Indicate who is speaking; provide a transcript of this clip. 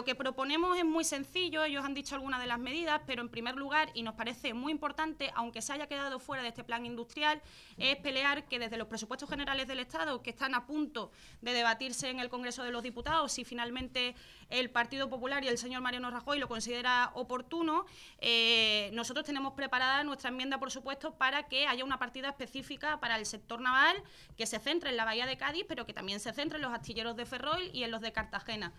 Speaker 1: Lo que proponemos es muy sencillo, ellos han dicho algunas de las medidas, pero en primer lugar, y nos parece muy importante, aunque se haya quedado fuera de este plan industrial, es pelear que desde los presupuestos generales del Estado, que están a punto de debatirse en el Congreso de los Diputados, si finalmente el Partido Popular y el señor Mariano Rajoy lo considera oportuno, eh, nosotros tenemos preparada nuestra enmienda, por supuesto, para que haya una partida específica para el sector naval que se centre en la Bahía de Cádiz, pero que también se centre en los astilleros de Ferrol y en los de Cartagena.